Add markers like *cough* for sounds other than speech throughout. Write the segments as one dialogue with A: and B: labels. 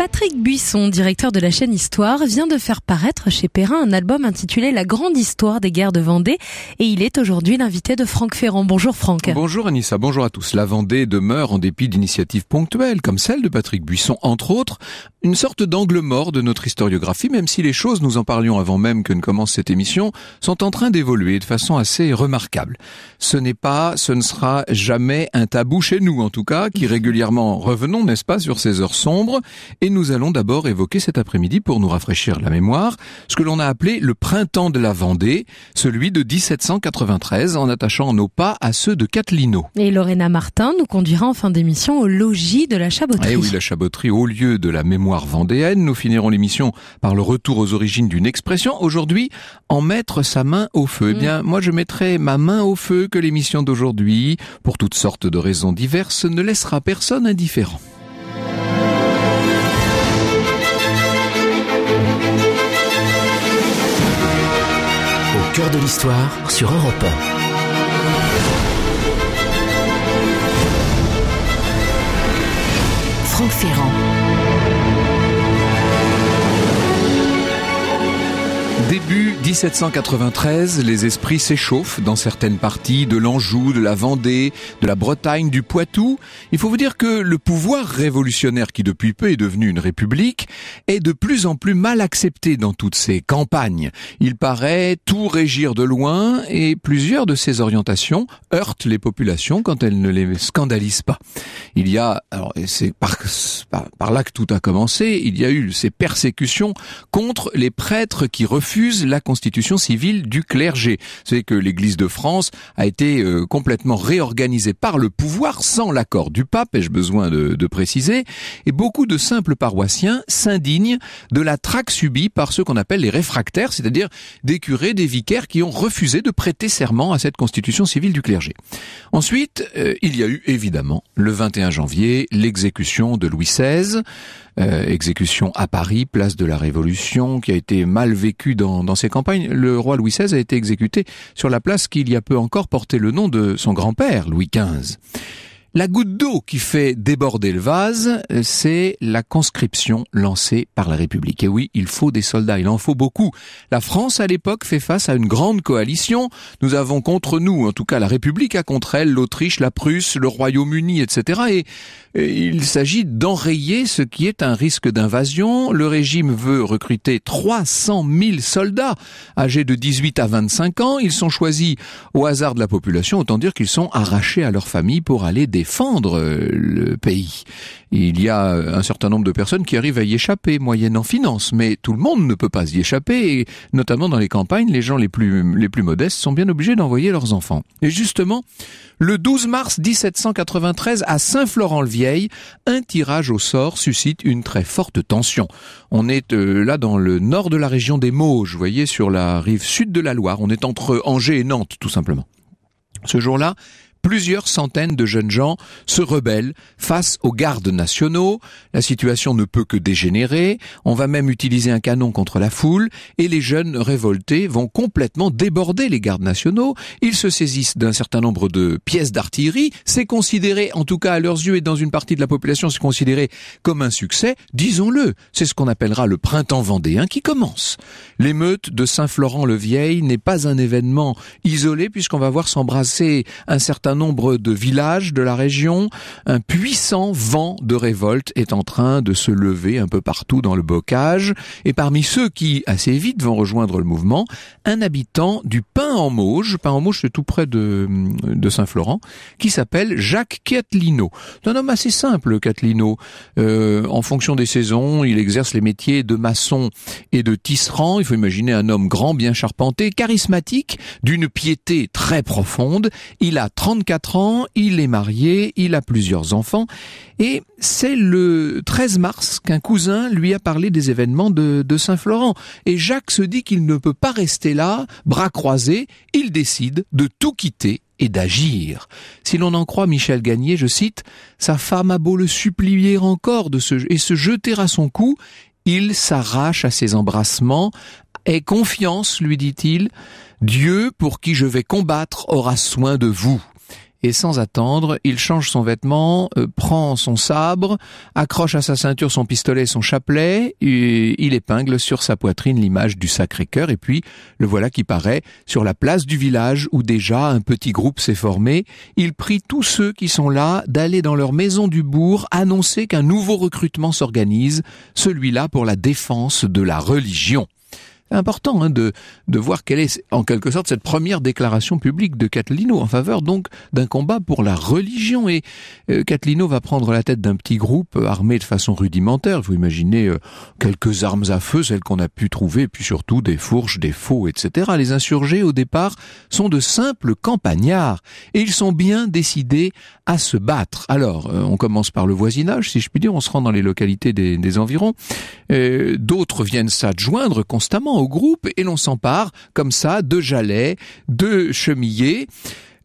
A: Patrick Buisson, directeur de la chaîne Histoire, vient de faire paraître chez Perrin un album intitulé La grande histoire des guerres de Vendée et il est aujourd'hui l'invité de Franck Ferrand. Bonjour Franck.
B: Bonjour Anissa, bonjour à tous. La Vendée demeure, en dépit d'initiatives ponctuelles comme celle de Patrick Buisson, entre autres, une sorte d'angle mort de notre historiographie, même si les choses, nous en parlions avant même que ne commence cette émission, sont en train d'évoluer de façon assez remarquable. Ce n'est pas, ce ne sera jamais un tabou chez nous en tout cas, qui régulièrement revenons, n'est-ce pas, sur ces heures sombres et nous allons d'abord évoquer cet après-midi, pour nous rafraîchir la mémoire, ce que l'on a appelé le printemps de la Vendée, celui de 1793, en attachant nos pas à ceux de Catlino.
A: Et Lorena Martin nous conduira en fin d'émission au logis de la Chaboterie. Eh oui,
B: la Chaboterie, au lieu de la mémoire vendéenne, nous finirons l'émission par le retour aux origines d'une expression, aujourd'hui, en mettre sa main au feu. Eh bien, mm. moi je mettrai ma main au feu que l'émission d'aujourd'hui, pour toutes sortes de raisons diverses, ne laissera personne indifférent.
C: de l'histoire sur Europe
B: Franck Ferrand. 1793, les esprits s'échauffent dans certaines parties de l'Anjou, de la Vendée, de la Bretagne, du Poitou. Il faut vous dire que le pouvoir révolutionnaire qui depuis peu est devenu une république est de plus en plus mal accepté dans toutes ces campagnes. Il paraît tout régir de loin et plusieurs de ces orientations heurtent les populations quand elles ne les scandalisent pas. Il y a, alors c'est par, par là que tout a commencé, il y a eu ces persécutions contre les prêtres qui refusent la constitution civile du clergé. C'est que l'Église de France a été euh, complètement réorganisée par le pouvoir sans l'accord du pape, ai-je besoin de, préciser, et beaucoup de simples paroissiens s'indignent de la traque subie par ceux qu'on appelle les réfractaires, c'est-à-dire des curés, des vicaires qui ont refusé de prêter serment à cette constitution civile du clergé. Ensuite, euh, il y a eu évidemment le 21 janvier l'exécution de Louis XVI, euh, exécution à Paris, place de la Révolution, qui a été mal vécue dans, dans ses campagnes. Le roi Louis XVI a été exécuté sur la place qu'il y a peu encore portait le nom de son grand-père, Louis XV. La goutte d'eau qui fait déborder le vase, euh, c'est la conscription lancée par la République. Et oui, il faut des soldats, il en faut beaucoup. La France, à l'époque, fait face à une grande coalition. Nous avons contre nous, en tout cas la République a contre elle, l'Autriche, la Prusse, le Royaume-Uni, etc. Et, il s'agit d'enrayer ce qui est un risque d'invasion. Le régime veut recruter 300 000 soldats âgés de 18 à 25 ans. Ils sont choisis au hasard de la population, autant dire qu'ils sont arrachés à leur famille pour aller des défendre euh, le pays. Il y a euh, un certain nombre de personnes qui arrivent à y échapper, moyennant finance, mais tout le monde ne peut pas y échapper, et notamment dans les campagnes, les gens les plus, modestes sont bien obligés d'envoyer leurs enfants. Et justement, le 12 mars 1793 à Saint-Florent-le-Vieil, un tirage au sort suscite une très forte tension. On est euh, là dans le nord de la région des Mauges, vous voyez, sur la rive sud de la Loire. On est entre Angers et Nantes, tout simplement. Ce jour-là, plusieurs centaines de jeunes gens se rebellent face aux gardes nationaux. La situation ne peut que dégénérer. On va même utiliser un canon contre la foule et les jeunes révoltés vont complètement déborder les gardes nationaux. Ils se saisissent d'un certain nombre de pièces d'artillerie. C'est considéré, en tout cas à leurs yeux et dans une partie de la population, c'est considéré comme un succès. Disons-le, c'est ce qu'on appellera le printemps vendéen qui commence. L'émeute de Saint-Florent-le-Vieil n'est pas un événement isolé puisqu'on va voir s'embrasser un certain nombre de villages de la région, un puissant vent de révolte est en train de se lever un peu partout dans le bocage, et parmi ceux qui, assez vite, vont rejoindre le mouvement, un habitant du Pin-en-Mauge, Pin-en-Mauge c'est tout près de, Saint-Florent, qui s'appelle Jacques Catlino. C'est un homme assez simple, Catlino. Euh, en fonction des saisons, il exerce les métiers de maçon et de tisserand. Il faut imaginer un homme grand, bien charpenté, charismatique, d'une piété très profonde. Il a 30 4 ans, il est marié, il a plusieurs enfants, et c'est le 13 mars qu'un cousin lui a parlé des événements de, Saint-Florent. Et Jacques se dit qu'il ne peut pas rester là, bras croisés, il décide de tout quitter et d'agir. Si l'on en croit Michel Gagné, je cite, Sa femme a beau le supplier encore de se, et se jeter à son cou, il s'arrache à ses embrassements. et confiance, lui dit-il, Dieu pour qui je vais combattre aura soin de vous et sans attendre, il change son vêtement, euh, prend son sabre, accroche à sa ceinture son pistolet et son chapelet, il épingle sur sa poitrine l'image du Sacré-Cœur, et puis le voilà qui paraît sur la place du village où déjà un petit groupe s'est formé. Il prie tous ceux qui sont là d'aller dans leur maison du bourg annoncer qu'un nouveau recrutement s'organise, celui-là pour la défense de la religion important hein, de, de voir quelle est en quelque sorte cette première déclaration publique de Catelino en faveur donc d'un combat pour la religion. Et euh, va prendre la tête d'un petit groupe euh, armé de façon rudimentaire. Vous imaginez euh, quelques armes à feu, celles qu'on a pu trouver, puis surtout des fourches, des faux, etc. Les insurgés au départ sont de simples campagnards et ils sont bien décidés à se battre. Alors, euh, on commence par le voisinage, si je puis dire, on se rend dans les localités des, des environs. D'autres viennent s'adjoindre constamment au groupe et l'on s'empare comme ça de jalets, de chemillés.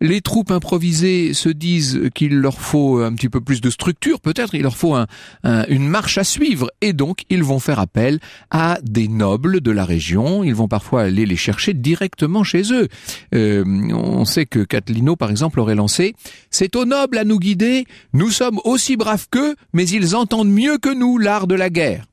B: Les troupes improvisées se disent qu'il leur faut un petit peu plus de structure, peut-être il leur faut une marche à suivre, et donc ils vont faire appel à des nobles de la région, ils vont parfois aller les chercher directement chez eux. Euh, on sait que Catlino, par exemple, aurait lancé ⁇ C'est aux nobles à nous guider, nous sommes aussi braves qu'eux, mais ils entendent mieux que nous l'art de la guerre ⁇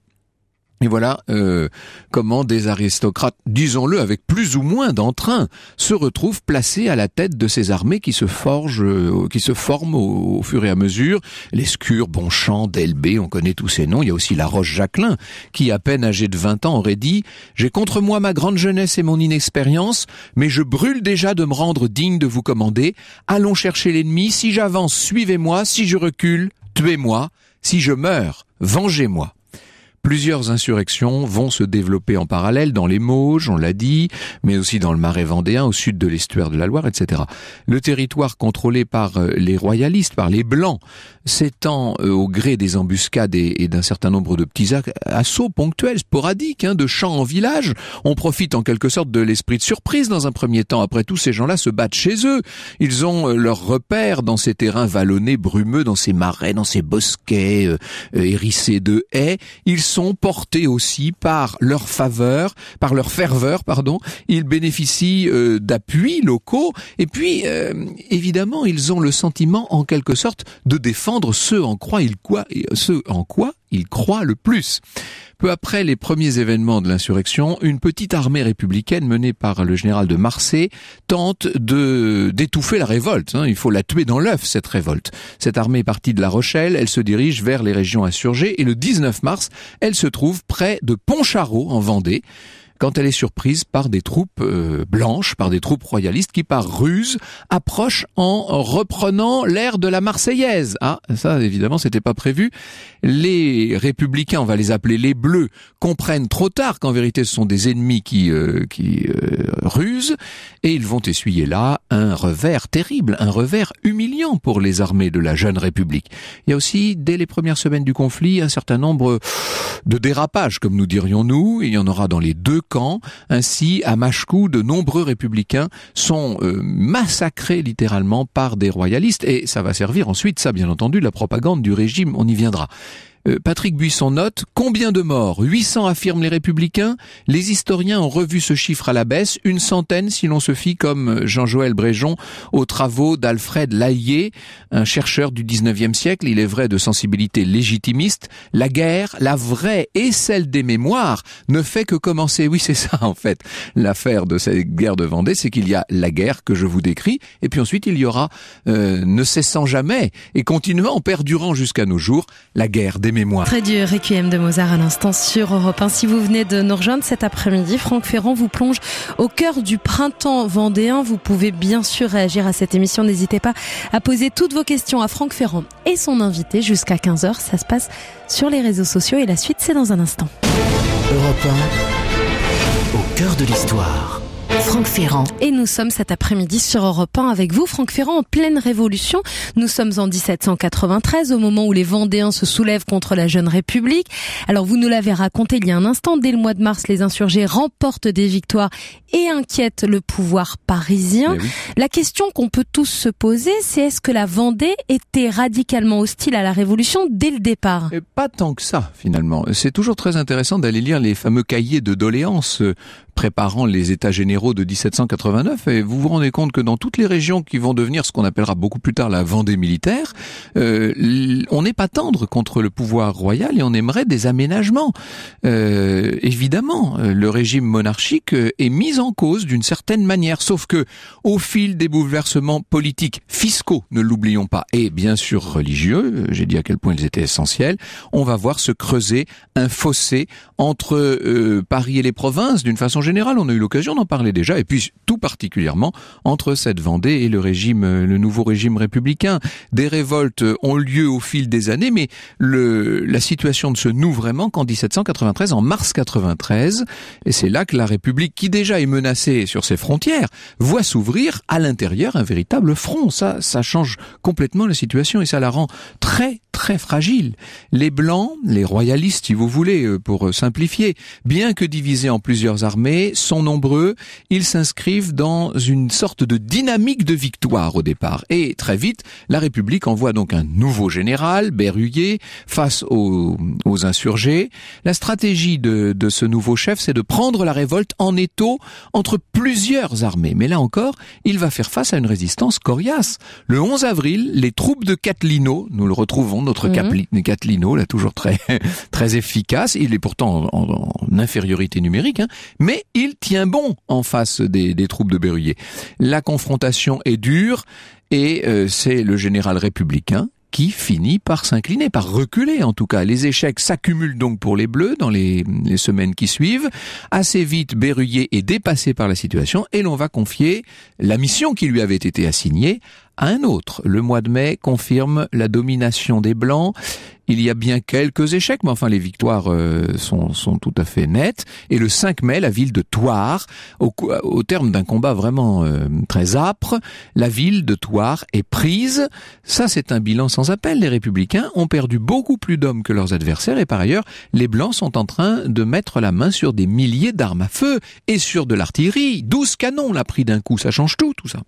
B: et voilà euh, comment des aristocrates, disons-le avec plus ou moins d'entrain, se retrouvent placés à la tête de ces armées qui se forgent, euh, qui se forment au, fur et à mesure. Les Scures, Bonchamp, Delbé, on connaît tous ces noms. Il y a aussi La Roche-Jacquelin, qui à peine âgé de 20 ans aurait dit « J'ai contre moi ma grande jeunesse et mon inexpérience, mais je brûle déjà de me rendre digne de vous commander. Allons chercher l'ennemi. Si j'avance, suivez-moi. Si je recule, tuez-moi. Si je meurs, vengez-moi. » Plusieurs insurrections vont se développer en parallèle dans les Mauges, on l'a dit, mais aussi dans le Marais vendéen, au sud de l'estuaire de la Loire, etc. Le territoire contrôlé par euh, les royalistes, par les Blancs, s'étend euh, au gré des embuscades et, d'un certain nombre de petits assauts ponctuels, sporadiques, hein, de champs en village. On profite en quelque sorte de l'esprit de surprise dans un premier temps. Après tout, ces gens-là se battent chez eux. Ils ont euh, leurs repères dans ces terrains vallonnés, brumeux, dans ces marais, dans ces bosquets euh, hérissés de haies. Ils sont portés aussi par leur faveur, par leur ferveur, pardon. Ils bénéficient d'appuis locaux. Et puis, évidemment, ils ont le sentiment en quelque sorte de défendre ce en quoi il euh, quoi, croit le plus. Peu après les premiers événements de l'insurrection, une petite armée républicaine menée par le général de Marsay tente de d'étouffer la révolte. Hein. Il faut la tuer dans l'œuf, cette révolte. Cette armée est partie de La Rochelle, elle se dirige vers les régions insurgées et le 19 mars, elle se trouve près de pontcharot en Vendée quand elle est surprise par des troupes euh, blanches, par des troupes royalistes qui, par ruse, approchent en reprenant l'air de la Marseillaise. Ah, ça, évidemment, c'était pas prévu. Les républicains, on va les appeler les bleus, comprennent trop tard qu'en vérité, ce sont des ennemis qui, euh, qui euh, rusent, et ils vont essuyer là un revers terrible, un revers humiliant pour les armées de la jeune République. Il y a aussi, dès les premières semaines du conflit, un certain nombre de dérapages, comme nous dirions nous. Il y en aura dans les deux quand Ainsi, à Machecou, de nombreux républicains sont euh, massacrés littéralement par des royalistes et ça va servir ensuite, ça bien entendu, la propagande du régime, on y viendra. Euh, Patrick Buisson note combien de morts 800 affirment les républicains. Les historiens ont revu ce chiffre à la baisse, une centaine si l'on se fie comme Jean-Joël Bréjon aux travaux d'Alfred Laillé, un chercheur du 19e siècle, il est vrai de sensibilité légitimiste. La guerre, la vraie et celle des mémoires ne fait que commencer. Oui, c'est ça en fait. L'affaire de cette guerre de Vendée, c'est qu'il y a la guerre que je vous décris et puis ensuite il y aura euh, ne cessant jamais et continuant perdurant jusqu'à nos jours la guerre des Très
A: dur, Près de Mozart à l'instant sur Europe 1. Si vous venez de nous cet après-midi, Franck Ferrand vous plonge au cœur du printemps vendéen. Vous pouvez bien sûr réagir à cette émission. N'hésitez pas à poser toutes vos questions à Franck Ferrand et son invité jusqu'à 15h. Ça se passe sur les réseaux sociaux et la suite, c'est dans un instant. Europe 1, au cœur de l'histoire. Franck Ferrand. Et nous sommes cet après-midi sur Europe 1 avec vous, Franck Ferrand, en pleine révolution. Nous sommes en 1793, au moment où les Vendéens se soulèvent contre la jeune République. Alors vous nous l'avez raconté il y a un instant, dès le mois de mars, les insurgés remportent des victoires et inquiète le pouvoir parisien. Eh la question qu'on peut tous se poser, c'est est-ce que la Vendée était radicalement hostile à la Révolution dès le départ
B: Pas tant que ça, finalement. C'est toujours très intéressant d'aller lire les fameux cahiers de doléances euh, préparant les États généraux de 1789 et vous vous rendez compte que dans toutes les régions qui vont devenir ce qu'on appellera beaucoup plus tard la Vendée militaire, euh, on n'est pas tendre contre le pouvoir royal et on aimerait des aménagements. Euh, évidemment, le régime monarchique est mis en en cause d'une certaine manière, sauf que, au fil des bouleversements politiques, fiscaux, ne l'oublions pas, et bien sûr religieux, j'ai dit à quel point ils étaient essentiels, on va voir se creuser un fossé entre euh, Paris et les provinces, d'une façon générale, on a eu l'occasion d'en parler déjà, et puis tout particulièrement entre cette Vendée et le régime, euh, le nouveau régime républicain. Des révoltes ont lieu au fil des années, mais le, la situation ne se noue vraiment qu'en 1793, en mars 93, et c'est là que la République, qui déjà est menacée sur ses frontières voit s'ouvrir à l'intérieur un véritable front. Ça, ça change complètement la situation et ça la rend très très fragile. Les Blancs, les royalistes si vous voulez, euh, pour euh, simplifier, bien que divisés en plusieurs armées, sont nombreux, ils s'inscrivent dans une sorte de dynamique de victoire au départ. Et très vite, la République envoie donc un nouveau général, Berruyer, face aux, insurgés. La stratégie de, de ce nouveau chef, c'est de prendre la révolte en étau entre plusieurs armées. Mais là encore, il va faire face à une résistance coriace. Le 11 avril, les troupes de Catlino, nous le retrouvons, notre mhm. Catlino, là toujours très, *laughs* très efficace, il est pourtant en, infériorité numérique, hein. mais il tient bon en face des, troupes de Berruyer. La confrontation est dure et euh, c'est le général républicain qui finit par s'incliner, par reculer en tout cas. Les échecs s'accumulent donc pour les Bleus dans les, semaines qui suivent. Assez vite, berruillés et dépassé par la situation et l'on va confier la mission qui lui avait été assignée un autre. Le mois de mai confirme la domination des Blancs. Il y a bien quelques échecs, mais enfin les victoires euh, sont, tout à fait nettes. Et le 5 mai, la ville de Thouars, au, terme d'un combat vraiment euh, très âpre, la ville de Thouars est prise. Ça, c'est un bilan sans appel. Les républicains ont perdu beaucoup plus d'hommes que leurs adversaires. Et par ailleurs, les Blancs sont en train de mettre la main sur des milliers d'armes à feu et sur de l'artillerie. 12 canons, l'a pris d'un coup. Ça change tout, tout ça.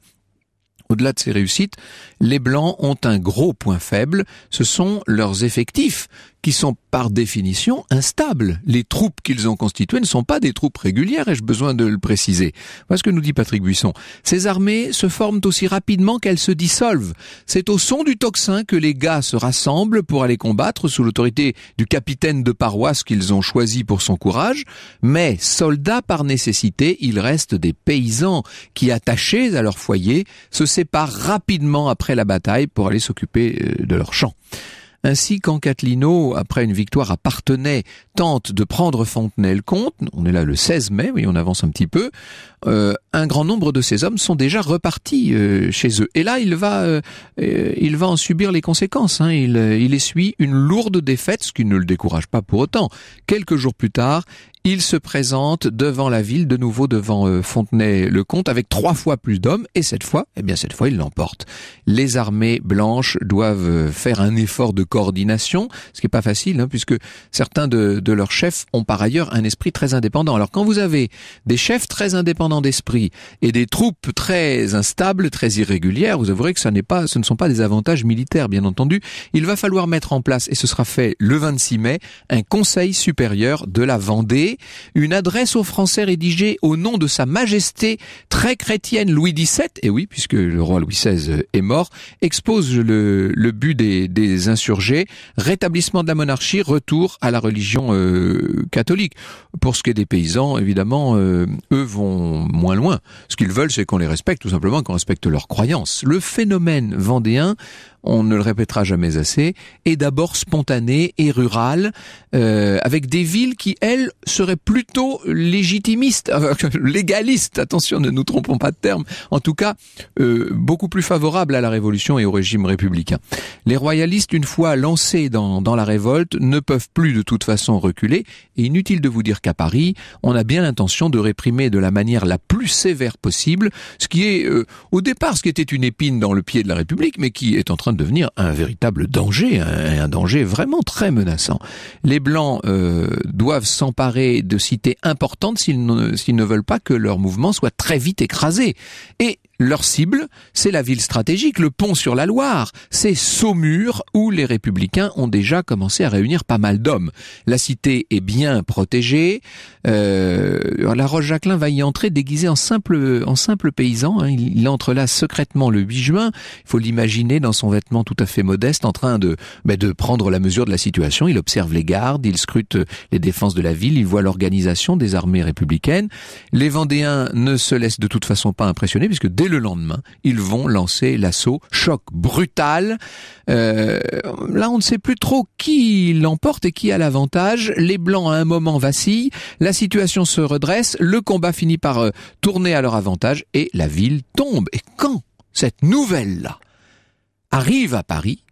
B: Au-delà de ces réussites, les Blancs ont un gros point faible, ce sont leurs effectifs, qui sont par définition instables. Les troupes qu'ils ont constituées ne sont pas des troupes régulières, ai-je besoin de le préciser. Voilà ce que nous dit Patrick Buisson. Ces armées se forment aussi rapidement qu'elles se dissolvent. C'est au son du tocsin que les gars se rassemblent pour aller combattre sous l'autorité du capitaine de paroisse qu'ils ont choisi pour son courage, mais soldats par nécessité, ils restent des paysans qui, attachés à leur foyer, se séparent part rapidement après la bataille pour aller s'occuper euh, de leur champ. Ainsi, quand Catlino, après une victoire à Parthenay, tente de prendre Fontenelle le comte on est là le 16 mai, oui, on avance un petit peu, euh, un grand nombre de ses hommes sont déjà repartis euh, chez eux. Et là, il va, il va en subir les conséquences. Hein. Il, il essuie une lourde défaite, ce qui ne le décourage pas pour autant. Quelques jours plus tard, il se présente devant la ville, de nouveau devant euh, Fontenay-le-Comte, avec trois fois plus d'hommes, et cette fois, eh bien cette fois, il l'emporte. Les armées blanches doivent euh, faire un effort de coordination, ce qui n'est pas facile, hein, puisque certains de, de leurs chefs ont par ailleurs un esprit très indépendant. Alors quand vous avez des chefs très indépendants d'esprit et des troupes très instables, très irrégulières, vous avouerez que ça n'est pas, ce ne sont pas des avantages militaires, bien entendu. Il va falloir mettre en place, et ce sera fait le 26 mai, un conseil supérieur de la Vendée une adresse aux Français rédigée au nom de Sa Majesté très chrétienne Louis XVII, et eh oui, puisque le roi Louis XVI est mort, expose le, but des, insurgés, rétablissement de la monarchie, retour à la religion euh, catholique. Pour ce qui est des paysans, évidemment, euh, eux vont moins loin. Ce qu'ils veulent, c'est qu'on les respecte, tout simplement, qu'on respecte leurs croyances. Le phénomène vendéen on ne le répétera jamais assez, est d'abord spontané et rural euh, avec des villes qui, elles, seraient plutôt légitimistes, *laughs* légalistes, attention, ne nous trompons pas de terme, en tout cas, euh, beaucoup plus favorables à la Révolution et au régime républicain. Les royalistes, une fois lancés dans, dans la révolte, ne peuvent plus de toute façon reculer, et inutile de vous dire qu'à Paris, on a bien l'intention de réprimer de la manière la plus sévère possible, ce qui est, euh, au départ, ce qui était une épine dans le pied de la République, mais qui est en train devenir un véritable danger, un, danger vraiment très menaçant. Les Blancs euh, doivent s'emparer de cités importantes s'ils ne, s'ils ne veulent pas que leur mouvement soit très vite écrasé. Et leur cible, c'est la ville stratégique, le pont sur la Loire, c'est Saumur où les républicains ont déjà commencé à réunir pas mal d'hommes. La cité est bien protégée, euh, la Roche-Jacquelin va y entrer déguisé en simple, en simple paysan, hein. il, entre là secrètement le 8 juin, il faut l'imaginer dans son vêtement tout à fait modeste en train de, ben, de prendre la mesure de la situation, il observe les gardes, il scrute les défenses de la ville, il voit l'organisation des armées républicaines. Les Vendéens ne se laissent de toute façon pas impressionner puisque dès et le lendemain, ils vont lancer l'assaut. Choc brutal. Euh, là, on ne sait plus trop qui l'emporte et qui a l'avantage. Les Blancs, à un moment, vacillent. La situation se redresse. Le combat finit par euh, tourner à leur avantage et la ville tombe. Et quand cette nouvelle-là arrive à Paris,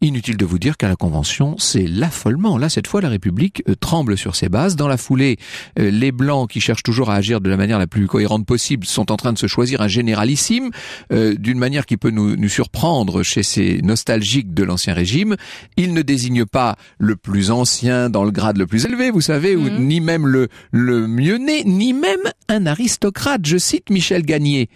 B: Inutile de vous dire qu'à la Convention, c'est l'affolement. Là, cette fois, la République euh, tremble sur ses bases. Dans la foulée, euh, les Blancs, qui cherchent toujours à agir de la manière la plus cohérente possible, sont en train de se choisir un généralissime, euh, d'une manière qui peut nous, surprendre chez ces nostalgiques de l'Ancien Régime. Ils ne désignent pas le plus ancien dans le grade le plus élevé, vous savez, mhm. ni même le, le mieux né, ni même un aristocrate. Je cite Michel Gagné.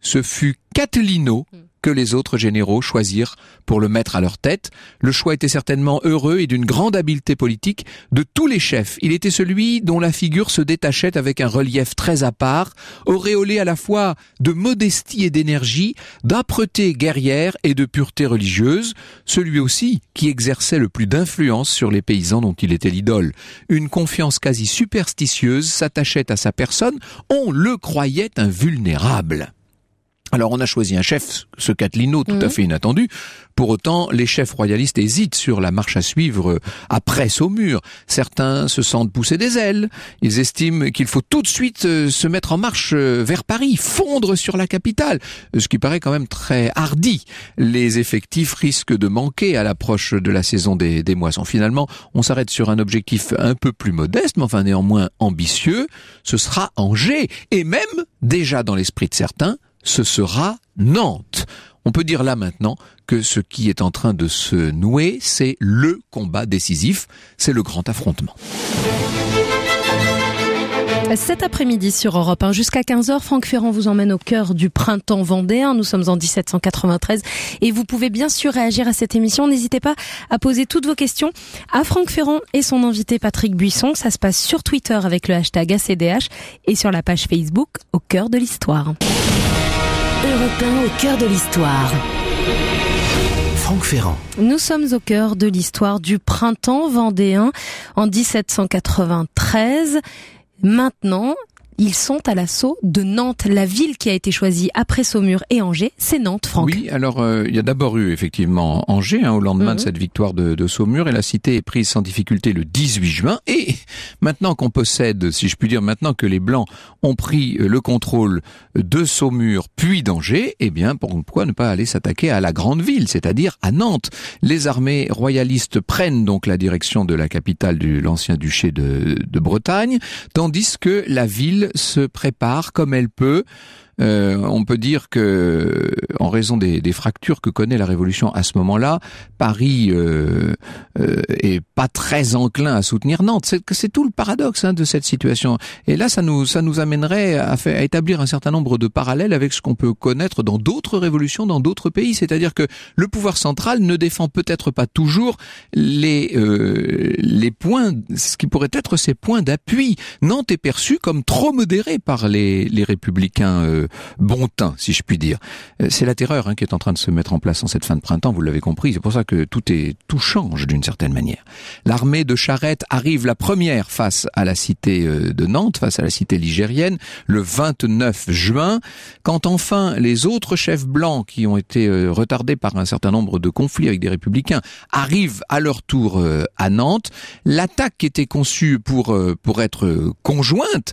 B: Ce fut Catelino. Mm que les autres généraux choisirent pour le mettre à leur tête. Le choix était certainement heureux et d'une grande habileté politique. De tous les chefs, il était celui dont la figure se détachait avec un relief très à part, auréolé à la fois de modestie et d'énergie, d'âpreté guerrière et de pureté religieuse, celui aussi qui exerçait le plus d'influence sur les paysans dont il était l'idole. Une confiance quasi superstitieuse s'attachait à sa personne, on le croyait invulnérable. Alors on a choisi un chef, ce Catelino, tout à mhm. fait inattendu. Pour autant, les chefs royalistes hésitent sur la marche à suivre après Saumur. Certains se sentent pousser des ailes. Ils estiment qu'il faut tout de suite euh, se mettre en marche euh, vers Paris, fondre sur la capitale, ce qui paraît quand même très hardi. Les effectifs risquent de manquer à l'approche de la saison des, des moissons. Finalement, on s'arrête sur un objectif un peu plus modeste, mais enfin néanmoins ambitieux. Ce sera Angers, et même, déjà dans l'esprit de certains, ce sera Nantes. On peut dire là maintenant que ce qui est en train de se nouer, c'est le combat décisif, c'est le grand affrontement.
A: Cet après-midi sur Europe jusqu'à 15h, Franck Ferrand vous emmène au cœur du printemps vendéen. Nous sommes en 1793 et vous pouvez bien sûr réagir à cette émission. N'hésitez pas à poser toutes vos questions à Franck Ferrand et son invité Patrick Buisson. Ça se passe sur Twitter avec le hashtag ACDH et sur la page Facebook au cœur de l'histoire. Européen au cœur de l'histoire.
D: Franck Ferrand.
A: Nous sommes au cœur de l'histoire du printemps vendéen en 1793. Maintenant, ils sont à l'assaut de Nantes, la ville qui a été choisie après Saumur et Angers. C'est Nantes, Franck. Oui,
B: alors euh, il y a d'abord eu effectivement Angers hein, au lendemain de mhm. cette victoire de, de, Saumur et la cité est prise sans difficulté le 18 juin. Et maintenant qu'on possède, si je puis dire, maintenant que les Blancs ont pris euh, le contrôle de Saumur puis d'Angers, eh bien pourquoi ne pas aller s'attaquer à la grande ville, c'est-à-dire à Nantes Les armées royalistes prennent donc la direction de la capitale de l'ancien duché de, de Bretagne, tandis que la ville se prépare comme elle peut euh, on peut dire que, en raison des, fractures que connaît la Révolution à ce moment-là, Paris euh, euh est pas très enclin à soutenir Nantes. C'est, c'est tout le paradoxe hein, de cette situation. Et là, ça nous, ça nous amènerait à, à établir un certain nombre de parallèles avec ce qu'on peut connaître dans d'autres révolutions, dans d'autres pays. C'est-à-dire que le pouvoir central ne défend peut-être pas toujours les euh, les points, ce qui pourrait être ses points d'appui. Nantes est perçue comme trop modérée par les, républicains euh, bon teint, si je puis dire. Euh, c'est la terreur hein, qui est en train de se mettre en place en cette fin de printemps, vous l'avez compris, c'est pour ça que tout, est, tout change d'une certaine manière. L'armée de Charette arrive la première face à la cité euh, de Nantes, face à la cité ligérienne, le 29 juin, quand enfin les autres chefs blancs qui ont été euh, retardés par un certain nombre de conflits avec des républicains arrivent à leur tour à Nantes, l'attaque qui était conçue pour, pour être conjointe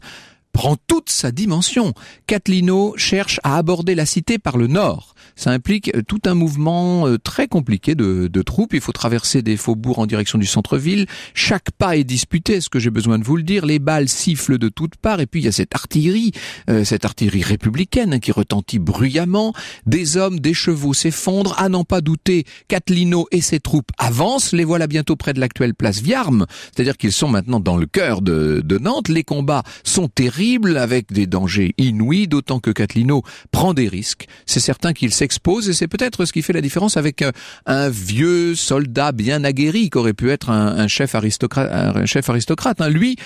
B: prend toute sa dimension. Catlino cherche à aborder la cité par le nord. Ça implique euh, tout un mouvement euh, très compliqué de, de troupes. Il faut traverser des faubourgs en direction du centre-ville. Chaque pas est disputé, est-ce que j'ai besoin de vous le dire Les balles sifflent de toutes parts. Et puis il y a cette artillerie, euh, cette artillerie républicaine hein, qui retentit bruyamment. Des hommes, des chevaux s'effondrent. À n'en pas douter, Catlino et ses troupes avancent. Les voilà bientôt près de l'actuelle place Viarme. C'est-à-dire qu'ils sont maintenant dans le cœur de, de Nantes. Les combats sont terribles avec des dangers inouïs, d'autant que Catlino prend des risques. C'est certain qu'il s'expose et c'est peut-être ce qui fait la différence avec euh, un vieux soldat bien aguerri qu'aurait pu être un, chef aristocrate. Hein. Lui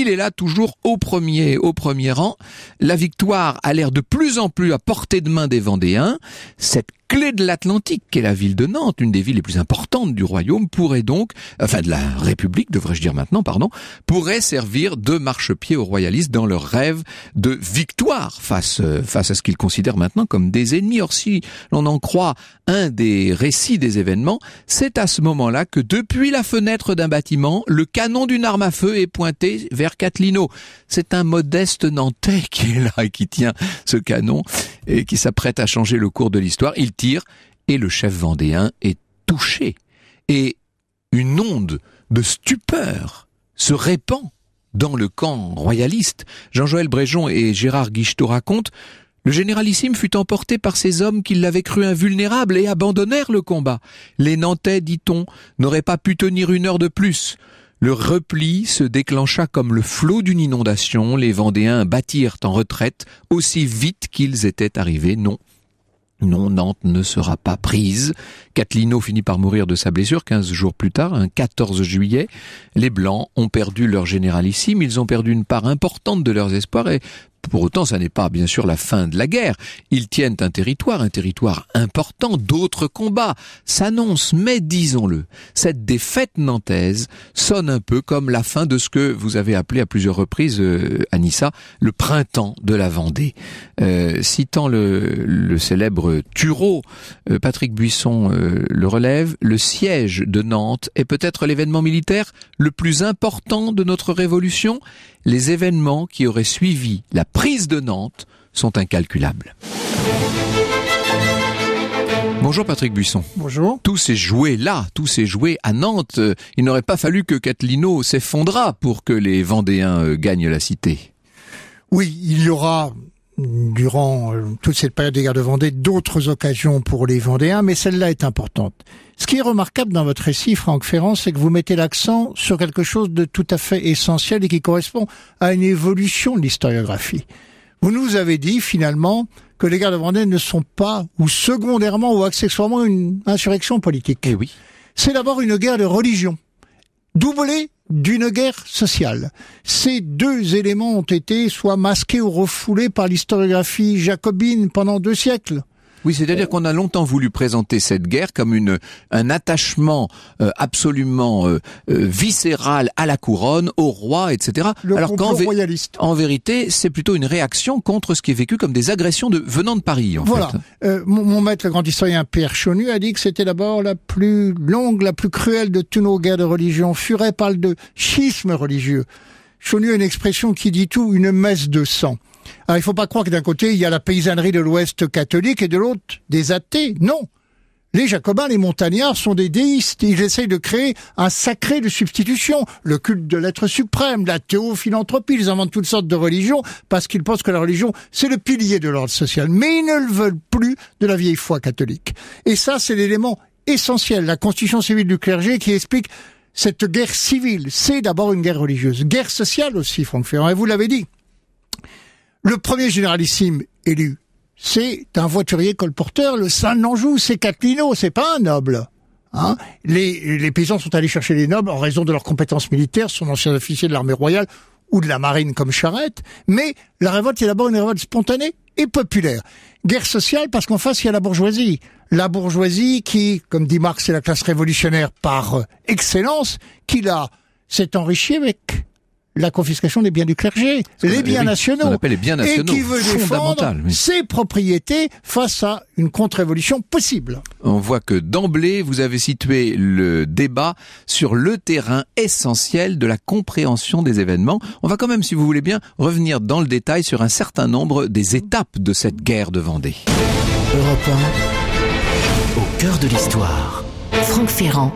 B: il est là toujours au premier, au premier rang. La victoire a l'air de plus en plus à portée de main des Vendéens. Cette clé de l'Atlantique est la ville de Nantes, une des villes les plus importantes du royaume, pourrait donc, enfin de la République, devrais-je dire maintenant, pardon, pourrait servir de marchepied aux royalistes dans leur rêve de victoire face, euh, face à ce qu'ils considèrent maintenant comme des ennemis. Or, si l'on en croit un des récits des événements, c'est à ce moment-là que depuis la fenêtre d'un bâtiment, le canon d'une arme à feu est pointé vers c'est un modeste Nantais qui est là et qui tient ce canon et qui s'apprête à changer le cours de l'histoire. Il tire et le chef vendéen est touché. Et une onde de stupeur se répand dans le camp royaliste. Jean-Joël Bréjon et Gérard Guichetot racontent le généralissime fut emporté par ces hommes qui l'avaient cru invulnérable et abandonnèrent le combat. Les Nantais, dit-on, n'auraient pas pu tenir une heure de plus. Le repli se déclencha comme le flot d'une inondation. Les Vendéens bâtirent en retraite aussi vite qu'ils étaient arrivés. Non, non, Nantes ne sera pas prise. Catlino finit par mourir de sa blessure quinze jours plus tard, un 14 juillet. Les Blancs ont perdu leur généralissime, ils ont perdu une part importante de leurs espoirs et pour autant, ça n'est pas bien sûr la fin de la guerre. Ils tiennent un territoire, un territoire important, d'autres combats s'annoncent, mais disons-le, cette défaite nantaise sonne un peu comme la fin de ce que vous avez appelé à plusieurs reprises, euh, Anissa, le printemps de la Vendée. Euh, citant le, célèbre Tureau, euh, Patrick Buisson le relève, le siège de Nantes est peut-être l'événement militaire le plus important de notre révolution les événements qui auraient suivi la prise de Nantes sont incalculables. Bonjour Patrick Buisson. Bonjour. Tous ces jouets-là, tout s'est joué à Nantes, euh, il n'aurait pas fallu que Catlino s'effondrât pour que les Vendéens euh, gagnent la cité.
D: Oui, il y aura durant euh, toute cette période des guerres de Vendée d'autres occasions pour les Vendéens, mais celle-là est importante. Ce qui est remarquable dans votre récit, Franck Ferrand, c'est que vous mettez l'accent sur quelque chose de tout à fait essentiel et qui correspond à une évolution de l'historiographie. Vous nous avez dit finalement que les guerres de Vendée ne sont pas ou secondairement ou accessoirement une insurrection politique. Et eh oui. C'est d'abord une guerre de religion, doublée d'une guerre sociale. Ces deux éléments ont été soit masqués ou refoulés par l'historiographie jacobine pendant deux siècles,
B: oui, c'est-à-dire qu'on a longtemps voulu présenter cette guerre comme une un attachement euh, absolument euh, euh, viscéral à la couronne, au roi, etc. Le Alors qu'en en vérité, c'est plutôt une réaction contre ce qui est vécu comme des agressions de venant de Paris. En voilà.
D: Fait. Mon, mon, maître, le grand historien Pierre Chonu, a dit que c'était d'abord la plus longue, la plus cruelle de toutes nos guerres de religion. Furet parle de schisme religieux. Chonu a une expression qui dit tout, une messe de sang. Alors, ah, il faut pas croire que d'un côté, il y a la paysannerie de l'Ouest catholique et de l'autre, des athées. Non. Les jacobins, les montagnards sont des déistes. Ils essayent de créer un sacré de substitution, le culte de l'être suprême, la théophilanthropie. Ils inventent toutes sortes de religions parce qu'ils pensent que la religion, c'est le pilier de l'ordre social. Mais ils ne le veulent plus de la vieille foi catholique. Et ça, c'est l'élément essentiel, la constitution civile du clergé qui explique cette guerre civile. C'est d'abord une guerre religieuse. Guerre sociale aussi, Franck Ferrand, et vous l'avez dit. Le premier généralissime élu, c'est un voiturier colporteur, le Saint d'Anjou, c'est Catlino, c'est pas un noble. Hein les, les paysans sont allés chercher les nobles en raison de leurs compétences militaires, son ancien officier de l'armée royale ou de la marine comme charrette, mais la révolte est d'abord une révolte spontanée et populaire. Guerre sociale parce qu'en face il y a la bourgeoisie. La bourgeoisie qui, comme dit Marx, c'est la classe révolutionnaire par euh, excellence, qui là s'est enrichie avec la confiscation des biens du clergé, les biens, nationaux, les biens nationaux, et qui veut défendre ses propriétés face à une contre-révolution possible.
B: On voit que d'emblée, vous avez situé le débat sur le terrain essentiel de la compréhension des événements. On va quand même, si vous voulez bien, revenir dans le détail sur un certain nombre des étapes de cette guerre de Vendée. Europe au cœur de l'histoire. Franck Ferrand.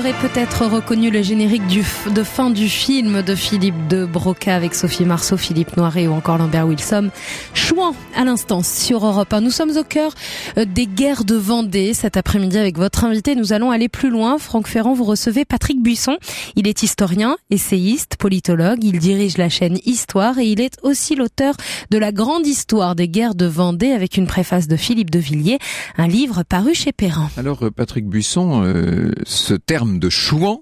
A: aurez peut-être reconnu le générique du de fin du film de Philippe de Broca avec Sophie Marceau, Philippe Noiret ou encore Lambert Wilson. Chouan à l'instant sur Europe 1. Nous sommes au cœur euh, des guerres de Vendée cet après-midi avec votre invité. Nous allons aller plus loin. Franck Ferrand, vous recevez Patrick Buisson. Il est historien, essayiste, politologue. Il dirige la chaîne Histoire et il est aussi l'auteur de La grande histoire des guerres de Vendée avec une préface de Philippe de Villiers, un livre paru chez Perrin.
B: Alors euh, Patrick Buisson, euh, ce terme de Chouan.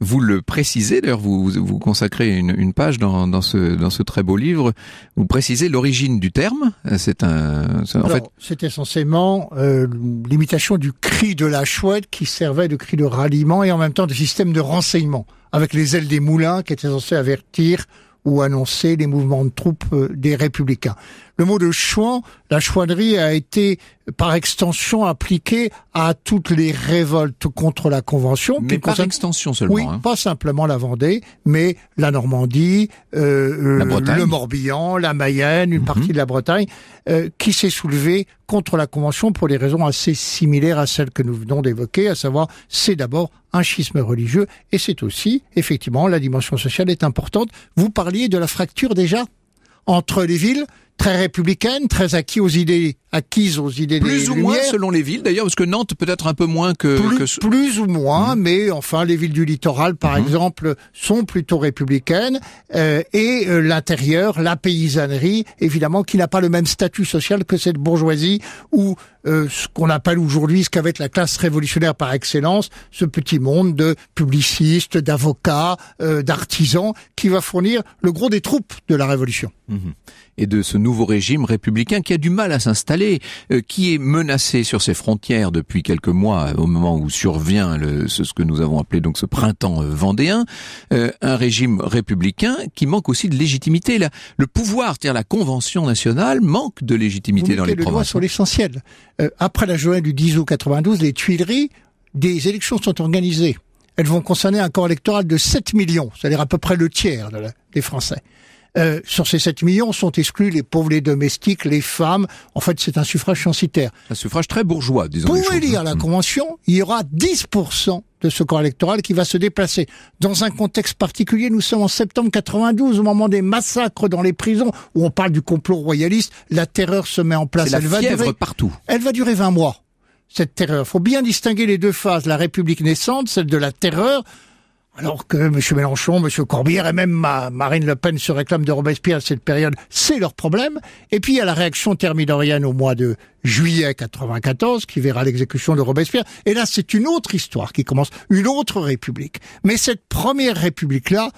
B: Vous le précisez, d'ailleurs, vous, vous consacrez une, page dans, ce, très beau livre. Vous précisez l'origine du terme. Euh, c'est un. en
D: essentiellement euh, l'imitation du cri de la chouette qui servait de cri de ralliement et en même temps de système de renseignement, avec les ailes des moulins qui étaient censés avertir ou annoncer les mouvements de troupes euh, des républicains le mot de chouan, la chouannerie a été par extension appliquée à toutes les révoltes contre la Convention. Mais par extension seulement. Oui, hein. pas simplement la Vendée, mais la Normandie, euh, euh, le Morbihan, la Mayenne, une mhm. partie de la Bretagne, euh, qui s'est soulevée contre la Convention pour des raisons assez similaires à celles que nous venons d'évoquer, à savoir c'est d'abord un schisme religieux et c'est aussi, effectivement, la dimension sociale est importante. Vous parliez de la fracture déjà entre les villes, très républicaine, très acquis aux idées, acquise aux idées plus des ou moins selon les villes d'ailleurs, parce que Nantes peut-être un peu moins que... Plus, ou moins, mm. mais enfin les villes du littoral par mm-hmm. exemple sont plutôt républicaines, euh, et euh, l'intérieur, la paysannerie, évidemment qui n'a pas le même statut social que cette bourgeoisie où euh, ce qu'on appelle aujourd'hui ce qu'avait la classe révolutionnaire par excellence, ce petit monde de publicistes, d'avocats, euh, d'artisans, qui va fournir le gros des troupes de la révolution.
B: Mhm. Et de ce nouveau régime républicain qui a du mal à s'installer, euh, qui est menacé sur ses frontières depuis quelques mois, au moment où survient ce, que nous avons appelé donc ce printemps vendéen, un régime républicain qui manque aussi de légitimité. le pouvoir, c'est-à-dire la Convention nationale, manque de légitimité dans les provinces. sont hein.
D: l'essentiel. Euh, après la journée du 10 août 92, les Tuileries, des élections sont organisées. Elles vont concerner un corps électoral de 7 millions, c'est-à-dire à peu près le tiers des Français. Euh, sur ces 7 millions sont exclus les pauvres, les domestiques, les femmes. En fait, c'est un suffrage censitaire. Un suffrage très bourgeois, disons. Pour élire hein. la mm. Convention, il y aura 10% de ce corps électoral qui va se déplacer. Dans un contexte particulier, nous sommes en septembre 92, au moment des massacres dans les prisons, où on parle du complot royaliste, la terreur se met en place. La elle va partout. Elle va durer 20 mois, cette terreur. Il faut bien distinguer les deux phases, la République naissante, celle de la terreur, alors que M. Mélenchon, M. Corbière et même Marine Le Pen se réclament de Robespierre à cette période, c'est leur problème. Et puis il y a la réaction thermidorienne au mois de juillet 94 qui verra l'exécution de Robespierre. Et là, c'est une autre histoire qui commence, une autre république. Mais cette première république-là,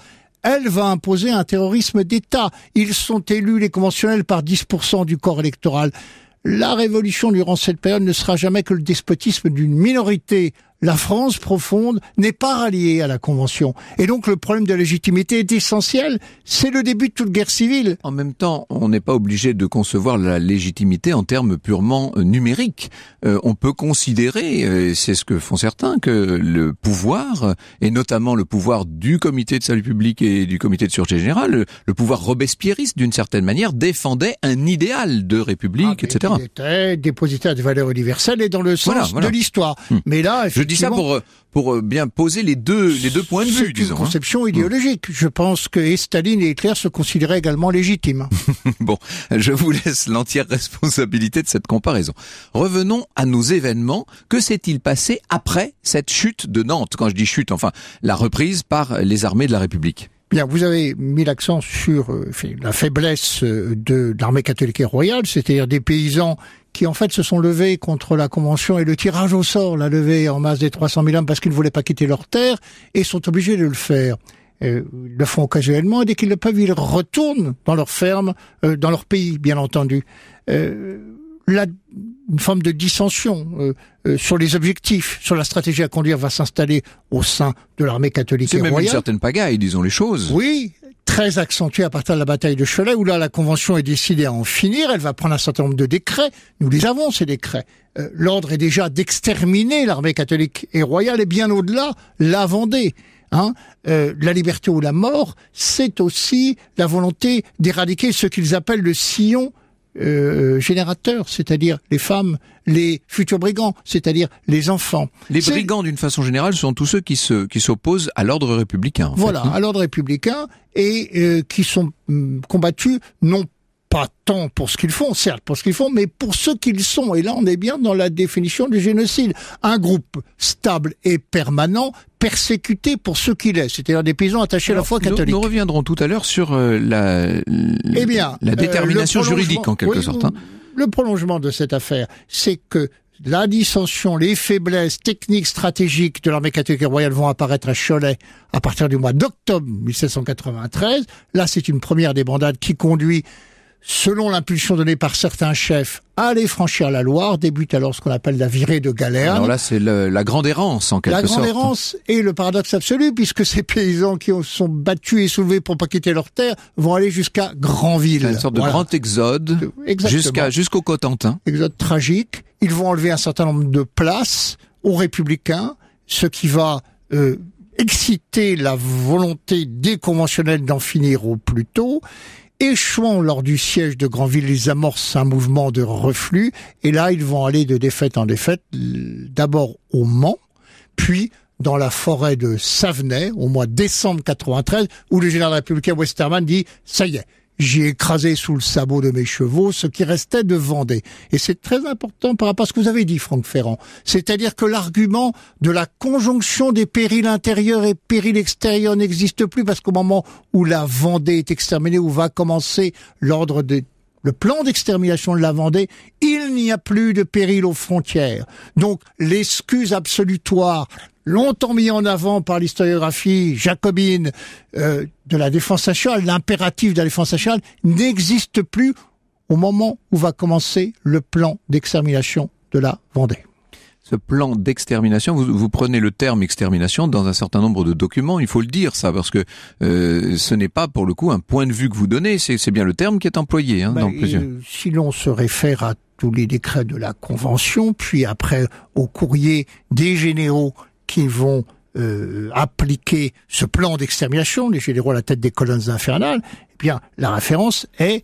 D: elle va imposer un terrorisme d'État. Ils sont élus, les conventionnels, par 10% du corps électoral. La révolution durant cette période ne sera jamais que le despotisme d'une minorité la France profonde n'est pas ralliée à la Convention. Et donc le problème de la légitimité est essentiel. C'est le début de toute guerre civile. En même temps, on n'est pas
B: obligé de concevoir la légitimité en termes purement euh, numériques. Euh, on peut considérer, euh, c'est ce que font certains, que le pouvoir, et notamment le pouvoir du comité de salut public et du comité de sûreté générale, le, pouvoir robespierriste d'une certaine manière, défendait un idéal de république, ah, etc. Il
D: était dépositaire des valeurs universelles et dans le sens de
B: l'histoire. Hmm. Mais là, dis ça pour euh, pour euh, bien poser les deux les deux points de vue. C'est une hein. conception mm. idéologique.
D: Je pense que Staline et Hitler se considéraient également légitimes.
B: *laughs* bon, je vous laisse l'entière responsabilité de cette comparaison. Revenons à nos événements. Que s'est-il passé après cette chute de Nantes Quand je dis chute, enfin la reprise par les armées de la République.
D: Bien, vous avez mis l'accent sur euh, la faiblesse de, de l'armée catholique et royale, c'est-à-dire des paysans qui en fait se sont levés contre la Convention et le tirage au sort l'a levée en masse des 300 000 hommes parce qu'ils ne voulaient pas quitter leur terre et sont obligés de le faire. Euh, ils le font occasionnellement et dès qu'ils le peuvent, ils retournent dans leur ferme, euh, dans leur pays, bien entendu. Euh, là, une forme de dissension euh, sur les objectifs, sur la stratégie à conduire va s'installer au sein de l'armée catholique. C'est même une certaine
B: pagaille, disons les
D: choses. Oui, très accentuée à partir de la bataille de Cholet, où là, la Convention est décidée à en finir. Elle va prendre un certain nombre de décrets. Nous les avons, ces décrets. Euh, l'ordre est déjà d'exterminer l'armée catholique et royale, et bien au-delà, la Vendée. Hein euh, la liberté ou la mort, c'est aussi la volonté d'éradiquer ce qu'ils appellent le sillon euh, générateurs, c'est-à-dire les femmes, les futurs brigands, c'est-à-dire les enfants. Les brigands,
B: d'une façon générale, sont tous ceux qui se qui s'opposent à l'ordre républicain. voilà,
D: à l'ordre républicain et euh, qui sont hum, combattus non pas tant pour ce qu'ils font, certes, pour ce qu'ils font, mais pour ce qu'ils sont. Et là, on est bien dans la définition du génocide. Un groupe stable et permanent, persécuté pour ce qu'il est, c'est-à-dire des paysans attachés à la foi catholique. Nous,
B: reviendrons tout à l'heure sur euh, la, eh la euh, détermination juridique, en quelque sorte. Hein.
D: Le prolongement de cette affaire, c'est que la dissension, les faiblesses techniques stratégiques de l'armée catholique royale vont apparaître à Cholet à partir du mois d'octobre 1793. Là, c'est une première débandade qui conduit selon l'impulsion donnée par certains chefs, aller franchir la Loire, débute alors ce qu'on appelle la virée de galère. Alors
B: là, c'est la grande errance, en quelque sorte. La grande errance
D: et le paradoxe absolu, puisque ces paysans qui sont battus et soulevés pour pas quitter leur terre vont aller jusqu'à
B: Grandville. Une sorte de grand exode jusqu'à jusqu'au Cotentin.
D: Exode tragique. Ils vont enlever un certain nombre de places aux Républicains, ce qui va... Euh, exciter la volonté des conventionnels d'en finir au plus tôt échouant lors du siège de Granville, ils amorcent un mouvement de reflux, et là, ils vont aller de défaite en défaite, d'abord au Mans, puis dans la forêt de Savenay, au mois décembre 93, où le général républicain Westermann dit, ça y est, j'ai écrasé sous le sabot de mes chevaux ce qui restait de Vendée. Et c'est très important par rapport à ce que vous avez dit, Franck Ferrand. C'est-à-dire que l'argument de la conjonction des périls intérieurs et périls extérieurs n'existe plus parce qu'au moment où la Vendée est exterminée, où va commencer l'ordre des le plan d'extermination de la Vendée, il n'y a plus de péril aux frontières. Donc l'excuse absolutoire, longtemps mise en avant par l'historiographie jacobine euh, de la défense nationale, l'impératif de la défense nationale, n'existe plus au moment où va commencer le plan d'extermination de la Vendée
B: ce plan d'extermination, vous, prenez le terme extermination dans un certain nombre de documents, il faut le dire ça, parce que euh, ce n'est pas pour le coup un point de vue que vous donnez, c'est bien le terme qui est employé hein, bah, dans plusieurs. Euh,
D: si l'on se réfère à tous les décrets de la Convention, puis après aux courrier des généraux qui vont euh, appliquer ce plan d'extermination, les généraux à la tête des colonnes infernales, eh bien la référence est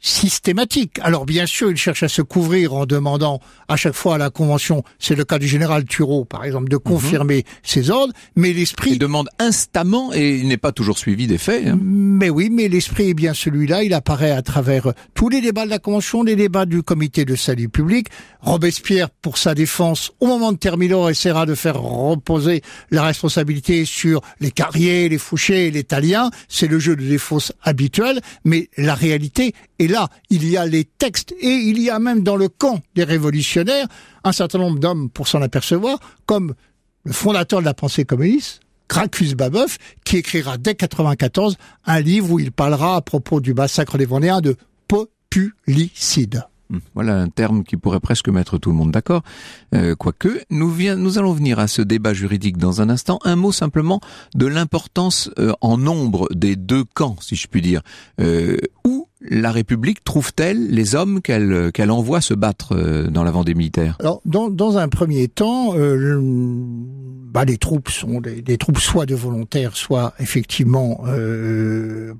D: systématique. Alors bien sûr, il cherche à se couvrir en demandant à chaque fois à la Convention, c'est le cas du général Thureau par exemple, de mhm. confirmer ses ordres,
B: mais l'esprit... Il demande instamment et il n'est pas toujours suivi des faits. Hein.
D: Mais oui, mais l'esprit est bien celui-là, il apparaît à travers euh, tous les débats de la Convention, les débats du comité de salut public. Robespierre, pour sa défense, au moment de Terminor, essaiera de faire reposer la responsabilité sur les Carriers, les Fouchés, les taliens, C'est le jeu de défausse habituel, mais la réalité est là, il y a les textes et il y a même dans le camp des révolutionnaires un certain nombre d'hommes pour s'en apercevoir, comme le fondateur de la pensée communiste, Gracchus Babeuf, qui écrira dès 1994 un livre où il parlera à propos du massacre des Vendéens de populicide. Hum,
B: voilà un terme qui pourrait presque mettre tout le monde d'accord. Euh, quoique, nous, allons venir à ce débat juridique dans un instant. Un mot simplement de l'importance euh, en nombre des deux camps, si je puis dire. Euh, la République trouve-t-elle les hommes qu'elle euh, envoie se battre euh, dans la Vendée militaire
D: Alors, dans, un premier temps, euh, bah, les troupes sont des, troupes soit de volontaires, soit effectivement euh,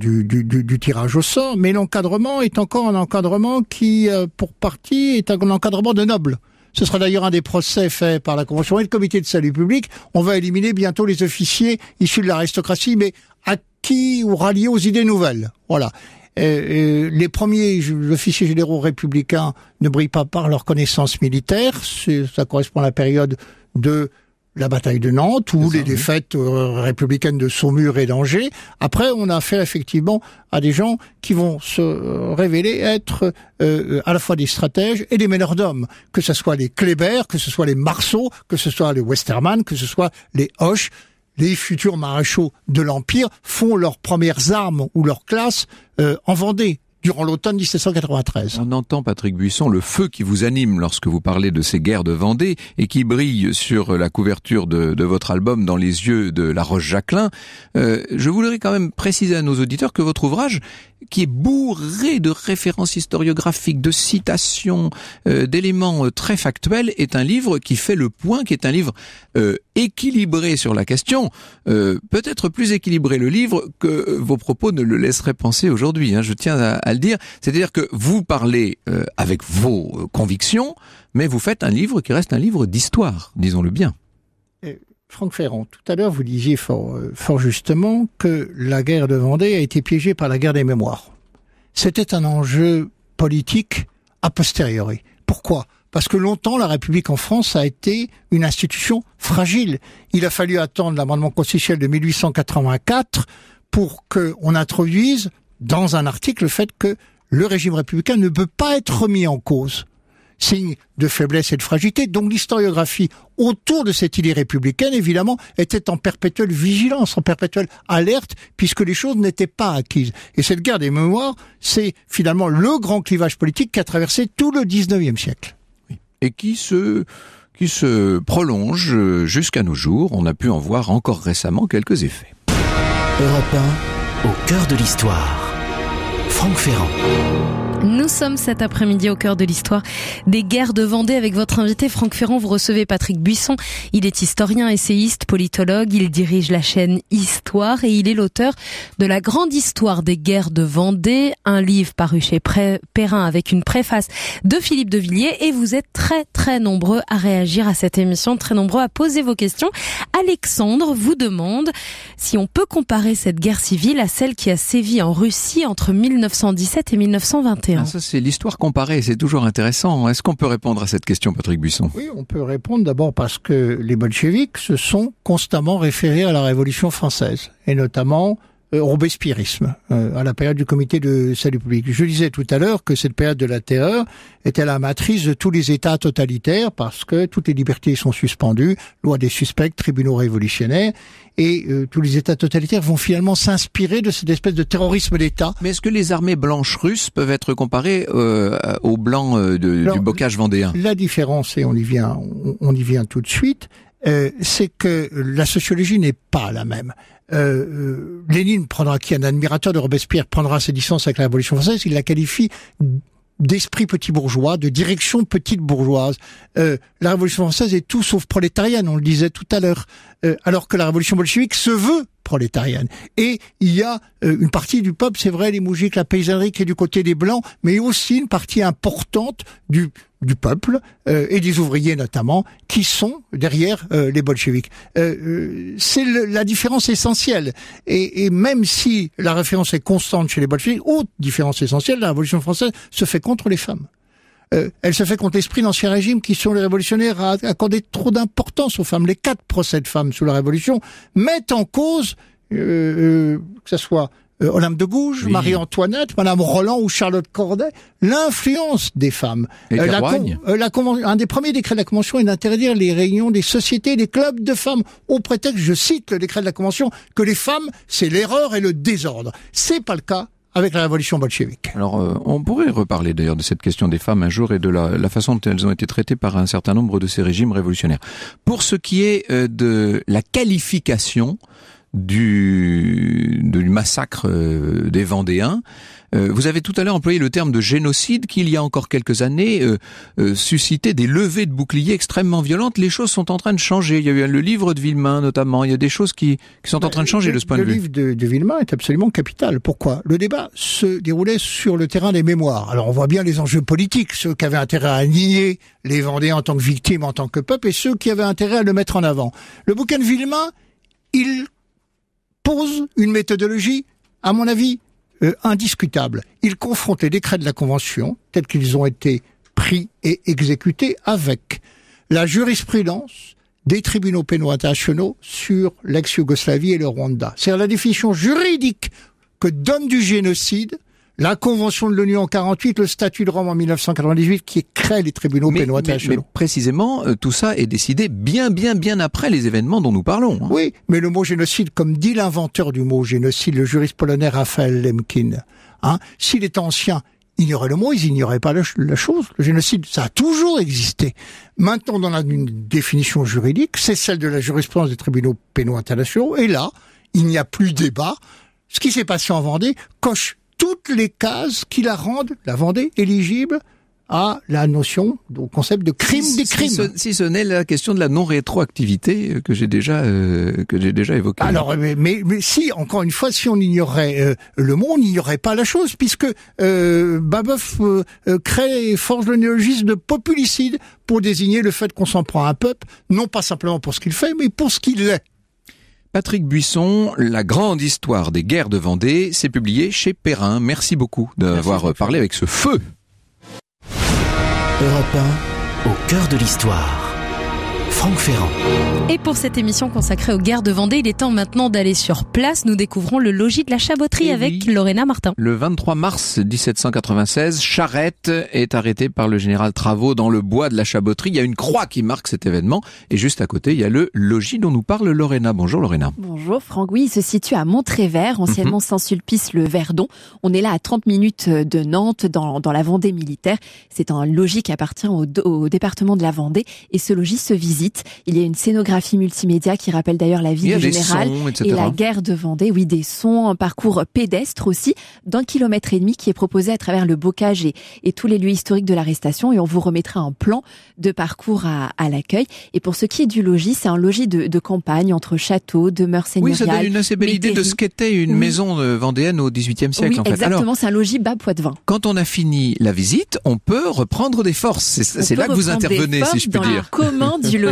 D: du, du, tirage au sort, mais l'encadrement est encore un encadrement qui, pour partie, est un encadrement de nobles. Ce sera d'ailleurs un des procès faits par la Convention et le Comité de salut public. On va éliminer bientôt les officiers issus de l'aristocratie, mais acquis ou ralliés aux idées nouvelles. Voilà. Euh, euh, les premiers officiers généraux républicains ne brillent pas par leur connaissance militaire, ça correspond à la période de la bataille de Nantes ou les défaites euh, républicaines de Saumur et d'Angers. Après, on a affaire effectivement à des gens qui vont se révéler être euh, à la fois des stratèges et des meneurs d'hommes, que ce soit les Kléber, que ce soit les Marceau, que ce soit les Westermann, que ce soit les Hoche les futurs maréchaux de l'Empire font leurs premières armes ou leurs classes euh, en Vendée, durant l'automne 1793. On entend, Patrick
B: Buisson, le feu qui vous anime lorsque vous parlez de ces guerres de Vendée et qui brille sur la couverture de, de votre album dans les yeux de la Roche-Jacquelin. Euh, je voudrais quand même préciser à nos auditeurs que votre ouvrage, qui est bourré de références historiographiques, de citations, euh, d'éléments euh, très factuels, est un livre qui fait le point, qui est un livre euh, équilibré sur la question, euh, peut-être plus équilibré le livre que vos propos ne le laisseraient penser aujourd'hui. Hein. Je tiens à c'est-à-dire que vous parlez euh, avec vos euh, convictions, mais vous faites un livre qui reste un livre d'histoire, disons-le bien.
D: Franck Ferrand, tout à l'heure, vous disiez euh, fort, justement que la guerre de Vendée a été piégée par la guerre des mémoires. C'était un enjeu politique a posteriori. Pourquoi Parce que longtemps, la République en France a été une institution fragile. Il a fallu attendre l'amendement constitutionnel de 1884 pour qu'on introduise dans un article le fait que le régime républicain ne peut pas être remis en cause. Signe de faiblesse et de fragilité. Donc l'historiographie autour de cette idée républicaine, évidemment, était en perpétuelle vigilance, en perpétuelle alerte, puisque les choses n'étaient pas acquises. Et cette guerre des mémoires, c'est finalement le grand clivage politique qui a traversé tout le 19e siècle.
B: Et qui se qui se prolonge euh, jusqu'à nos jours. On a pu en voir encore récemment quelques effets. Europe 1, au
D: cœur de l'histoire. Franck Ferrand.
A: Nous sommes cet après-midi au cœur de l'histoire des guerres de Vendée avec votre invité Franck Ferrand. Vous recevez Patrick Buisson. Il est historien, essayiste, politologue. Il dirige la chaîne Histoire et il est l'auteur de La grande histoire des guerres de Vendée, un livre paru chez Perrin avec une préface de Philippe de Villiers. Et vous êtes très très nombreux à réagir à cette émission, très nombreux à poser vos questions. Alexandre vous demande si on peut comparer cette guerre civile à celle qui a sévi en Russie entre 1917 et 1921. Hein. Ah,
B: ça, c'est l'histoire comparée, c'est toujours intéressant. Est-ce qu'on peut répondre à cette question, Patrick Buisson Oui,
D: on peut répondre d'abord parce que les bolcheviks se sont constamment référés à la Révolution française, et notamment euh, robespierrisme, euh, à la période du comité de salut public. Je disais tout à l'heure que cette période de la terreur était la matrice de tous les États totalitaires parce que toutes les libertés sont suspendues, loi des suspects, tribunaux révolutionnaires, et euh, tous les États totalitaires vont finalement s'inspirer de cette espèce de terrorisme d'État. Mais est-ce que les armées blanches russes
B: peuvent être comparées aux blancs du bocage vendéen
D: La différence, et on y vient, on y vient tout de suite, euh, c'est que la sociologie n'est pas la même. Euh, euh Lénine prendra qui un admirateur de Robespierre prendra ses distances avec la Révolution française. Il la qualifie d'esprit petit bourgeois, de direction petite bourgeoise. Euh, la Révolution française est tout sauf prolétarienne, on le disait tout à l'heure, alors que la Révolution bolchevique se veut prolétarienne. Et il y a une partie du peuple, c'est vrai, les mougiques, la paysannerie qui est du côté des blancs, mais aussi une partie importante du du peuple euh, et des ouvriers notamment qui sont derrière euh, les bolcheviks. Euh, c'est la différence essentielle. Et, même si la référence est constante chez les bolcheviks, autre différence essentielle, la Révolution française se fait contre les femmes. elle se fait contre l'esprit l'ancien régime qui, sont les révolutionnaires, a accordé trop d'importance aux femmes. Les quatre procès de femmes sous la Révolution mettent en cause, que ce soit euh, Olympe de Bouge, Marie-Antoinette, Madame Roland ou Charlotte Corday, l'influence des femmes. Euh, la, euh, la convention, un des premiers décrets de la Convention est d'interdire les réunions des sociétés, des clubs de femmes, au prétexte, je cite le décret de la Convention, que les femmes, c'est l'erreur et le désordre. C'est pas le cas
B: avec la révolution bolchevique. Alors, on pourrait reparler d'ailleurs de cette question des femmes un jour et de la, la, façon dont elles ont été traitées par un certain nombre de ces régimes révolutionnaires. Pour ce qui est de la qualification du, du massacre euh, des Vendéens. Euh, vous avez tout à l'heure employé le terme de génocide qui, il y a encore quelques années, euh, euh, suscitait des levées de boucliers extrêmement violentes. Les choses sont en train de changer. Il y a eu le livre de Villemain notamment. Il y a des choses qui, sont en train de bah, changer le, de ce point de vue. Le livre
D: de, de Villemain est absolument capital. Pourquoi Le débat se déroulait sur le terrain des mémoires. Alors on voit bien les enjeux politiques, ceux qui avaient intérêt à nier les Vendéens en tant que victimes, en tant que peuple, et ceux qui avaient intérêt à le mettre en avant. Le bouquin de Villemain, il pose une méthodologie, à mon avis, euh, indiscutable. Il confronte les décrets de la Convention, tels qu'ils ont été pris et exécutés, avec la jurisprudence des tribunaux pénaux internationaux sur l'ex-Yougoslavie et le Rwanda. C'est la définition juridique que donne du génocide la Convention de l'ONU en 48, le statut de Rome en 1998 qui crée les tribunaux pénaux internationaux. Mais, précisément, euh, tout ça est décidé bien, bien, bien après les événements dont nous parlons. Hein. Oui, mais le mot génocide, comme dit l'inventeur du mot génocide, le juriste polonais Raphaël Lemkin, hein, s'il était ancien, il aurait le mot, ils aurait pas la, chose. Le génocide, ça a toujours existé. Maintenant, dans la, une définition juridique, c'est celle de la jurisprudence des tribunaux pénaux internationaux, et là, il n'y a plus débat. Ce qui s'est passé en Vendée coche toutes les cases qui la rendent, la Vendée, éligible à la notion, au concept de crime des crimes. Si ce, n'est la question de la non-rétroactivité euh,
B: que j'ai déjà euh, que j'ai déjà évoquée. Alors,
D: euh, mais, mais, si encore une fois, si on ignorait euh, le mot, on n'ignorait pas la chose, puisque euh, crée et forge le néologisme de populicide pour désigner le fait qu'on s'en prend à un peuple, non pas simplement pour ce qu'il fait, mais pour ce qu'il est. Patrick Buisson,
B: La grande histoire des guerres de Vendée, c'est publié chez Perrin. Merci beaucoup d'avoir parlé avec ce feu. au cœur de l'histoire. Franck Ferrand.
A: Et pour cette émission consacrée aux guerres de Vendée, il est temps maintenant d'aller sur place. Nous découvrons le logis de la Chaboterie eh avec
B: Lorena Martin. Le 23 mars 1796, Charette est arrêtée par le général Travaux dans le bois de la Chaboterie. Il y a une croix qui marque cet événement. Et juste à côté, il y a le logis dont nous parle Lorena. Bonjour Lorena.
C: Bonjour Franck. Oui, il se situe à Montrévert, anciennement mhm. Saint-Sulpice-le-Verdon. On est là à 30 minutes de Nantes, dans, la Vendée militaire. C'est un logis qui appartient au, au département de la Vendée. Et ce logis se visite il y a une scénographie multimédia qui rappelle d'ailleurs la vie générale et la guerre de Vendée. Oui, des sons, un parcours pédestre aussi, d'un kilomètre et demi qui est proposé à travers le bocage et, tous les lieux historiques de l'arrestation. Et on vous remettra un plan de parcours à, l'accueil. Et pour ce qui est du logis, c'est un logis de, campagne entre châteaux, demeures seigneuriales. Oui, ça donne une assez belle idée de
B: ce qu'était une maison euh, vendéenne au XVIIIe siècle. Oui, exactement.
C: C'est un logis bas poids de vin.
B: Quand on a fini la visite, on peut reprendre des forces. C'est là que vous intervenez, si je peux dire. commun du logis. *laughs*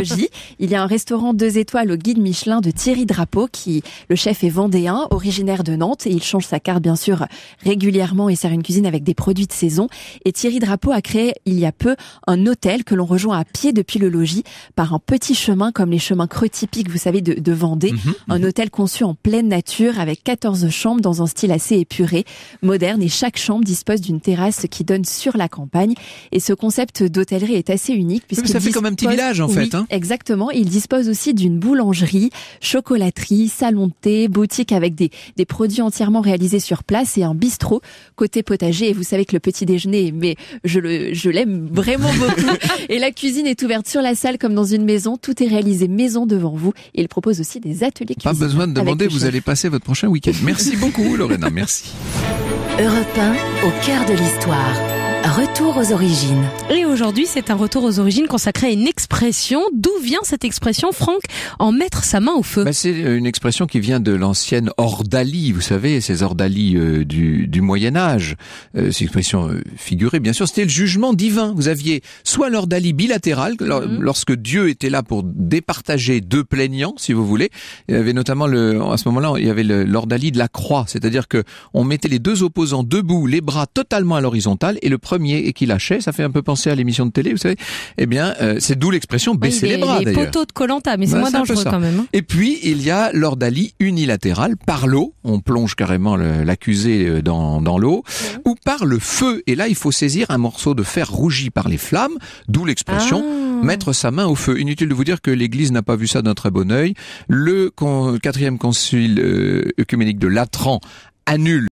C: Il y a un restaurant deux étoiles au guide Michelin de Thierry Drapeau, qui le chef est vendéen, originaire de Nantes, et il change sa carte bien sûr régulièrement et sert une cuisine avec des produits de saison. Et Thierry Drapeau a créé il y a peu un hôtel que l'on rejoint à pied depuis le logis par un petit chemin comme les chemins creux typiques, vous savez, de, Vendée. Mhm, mhm. un hôtel conçu en pleine nature avec 14 chambres dans un style assez épuré, moderne, et chaque chambre dispose d'une terrasse qui donne sur la campagne. Et ce concept d'hôtellerie est assez unique puisque ça fait comme un petit village en fait. Hein. Exactement. Il dispose aussi d'une boulangerie, chocolaterie, salon de thé, boutique avec des, produits entièrement réalisés sur place et un bistrot côté potager. Et vous savez que le petit déjeuner, mais je le, je l'aime
B: vraiment beaucoup.
C: *laughs* et la cuisine est ouverte sur la salle comme dans une maison. Tout est réalisé maison devant vous. il propose aussi des ateliers Pas besoin de demander, vous allez
B: passer votre prochain week-end. Merci beaucoup, *laughs* Lorena. Merci.
A: Europe au cœur de l'histoire. Retour aux origines. Et aujourd'hui, c'est un retour aux origines consacré à une expression. D'où vient cette expression, Franck
B: En mettre sa main au feu. Ben, c'est euh, une expression qui vient de l'ancienne ordalie, vous savez, ces ordalies euh, du, du, Moyen Âge. Euh, c'est une expression euh, figurée, bien sûr. C'était le jugement divin. Vous aviez soit l'ordalie bilatérale, mhm. lorsque Dieu était là pour départager deux plaignants, si vous voulez. Il y avait notamment, le, à ce moment-là, il y avait l'ordalie de la croix, c'est-à-dire que on mettait les deux opposants debout, les bras totalement à l'horizontale, et le premier et qui lâchait, ça fait un peu penser à l'émission de télé, vous savez. Eh bien, euh, c'est d'où l'expression baisser les, les, bras. Les poteaux
A: de Colanta, mais c'est moins dangereux quand même. Hein.
B: Et puis il y a l'ordalie unilatérale par l'eau, on plonge carrément l'accusé euh, dans, l'eau, ou par le feu. Et là, il faut saisir un morceau de fer rougi par les flammes, d'où l'expression ah. mettre sa main au feu. Inutile de vous dire que l'Église n'a pas vu ça d'un très bon oeil Le quatrième concile euh, œcuménique de Latran annule